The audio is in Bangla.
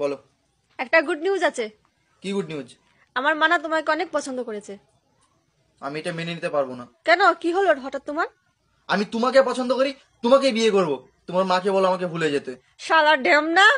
বলো একটা গুড নিউজ আছে কি গুড নিউজ আমার মানা তোমাকে অনেক পছন্দ করেছে আমি এটা মেনে নিতে পারবো না কেন কি হলো হঠাৎ তোমার আমি তোমাকে পছন্দ করি তোমাকে বিয়ে করব তোমার মাকে বলো আমাকে ভুলে যেতে শালা ড্যাম না